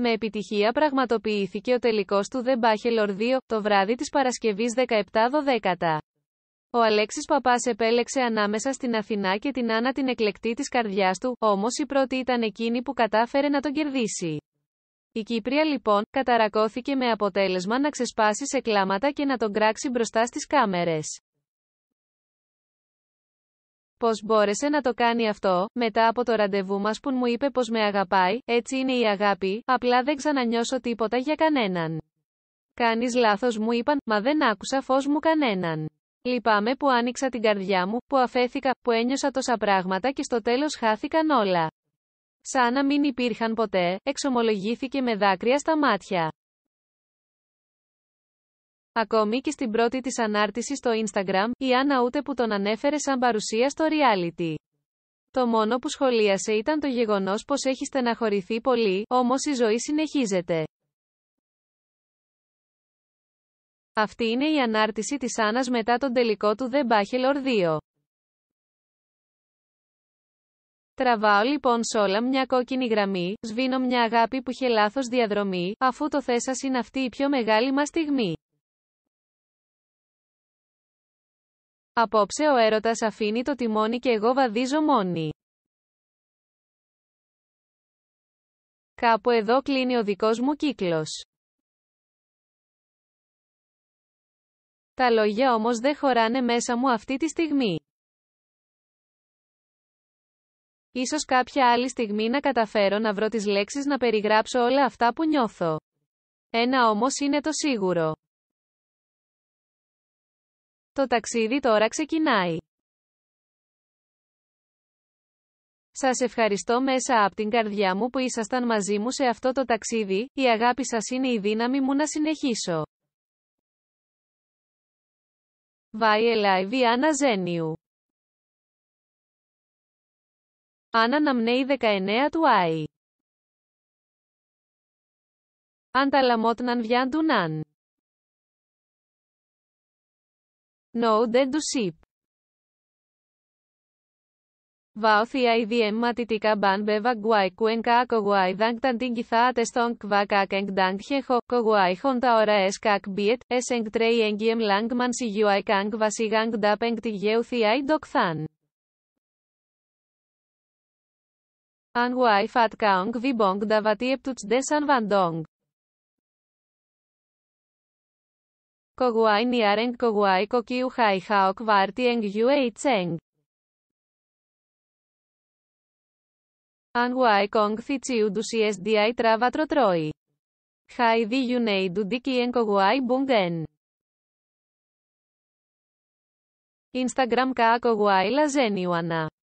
με επιτυχία πραγματοποιήθηκε ο τελικός του The Bachelor 2, το βράδυ της Παρασκευής 17-12. Ο Αλέξης Παπάς επέλεξε ανάμεσα στην Αθηνά και την Άννα την εκλεκτή της καρδιάς του, όμως η πρώτη ήταν εκείνη που κατάφερε να τον κερδίσει. Η Κύπρια λοιπόν, καταρακώθηκε με αποτέλεσμα να ξεσπάσει σε κλάματα και να τον κράξει μπροστά στις κάμερες. Πώς μπόρεσε να το κάνει αυτό, μετά από το ραντεβού μας που μου είπε πως με αγαπάει, έτσι είναι η αγάπη, απλά δεν ξανανιώσω τίποτα για κανέναν. Κάνεις λάθος μου είπαν, μα δεν άκουσα φως μου κανέναν. Λυπάμαι που άνοιξα την καρδιά μου, που αφέθηκα, που ένιωσα τόσα πράγματα και στο τέλος χάθηκαν όλα. Σαν να μην υπήρχαν ποτέ, εξομολογήθηκε με δάκρυα στα μάτια. Ακόμη και στην πρώτη της ανάρτηση στο Instagram, η Άννα ούτε που τον ανέφερε σαν παρουσία στο reality. Το μόνο που σχολίασε ήταν το γεγονός πως έχει στεναχωρηθεί πολύ, όμως η ζωή συνεχίζεται. Αυτή είναι η ανάρτηση της Άννας μετά τον τελικό του The Bachelor 2. Τραβάω λοιπόν σ' όλα μια κόκκινη γραμμή, σβήνω μια αγάπη που είχε λάθος διαδρομή, αφού το θέσας είναι αυτή η πιο μεγάλη μας στιγμή. Απόψε ο έρωτας αφήνει το τιμόνι και εγώ βαδίζω μόνη. Κάπου εδώ κλείνει ο δικός μου κύκλος. Τα λόγια όμως δεν χωράνε μέσα μου αυτή τη στιγμή. Ίσως κάποια άλλη στιγμή να καταφέρω να βρω τις λέξεις να περιγράψω όλα αυτά που νιώθω. Ένα όμως είναι το σίγουρο. Το ταξίδι τώρα ξεκινάει. Σας ευχαριστώ μέσα από την καρδιά μου που ήσασταν μαζί μου σε αυτό το ταξίδι, η αγάπη σας είναι η δύναμη μου να συνεχίσω. Βάει Ελάιβι Άννα Ζένιου Άννα μνέει 19 του Άι του Βιάντουναν No, δεν του είπ. Βάωθη μάτιτικα μπάν μπεβα γουάι κουέν ακογουάι δάνκταν την κυθά ατεστόν κβά κακ χεχο, κογουάι χον ώρα εσ μπιετ, εγκ τρέι εγκ εμ μαν σιγιουάι βασί Αν γουάι φατ καόνκ βιμπόνκ δαβατί επτουτς Κογουάι Νιαρέγκ Κογουάι Κοκίου Χάι Χαοκ Βάρτι Αν γουάι κόγκ θιτσίου του CSDI τράβα τροτρόι. Χάι δι γιουνέι του δίκι εν κογουάι μπουγκέν. Instagram κα κογουάι λαζένιου ανά.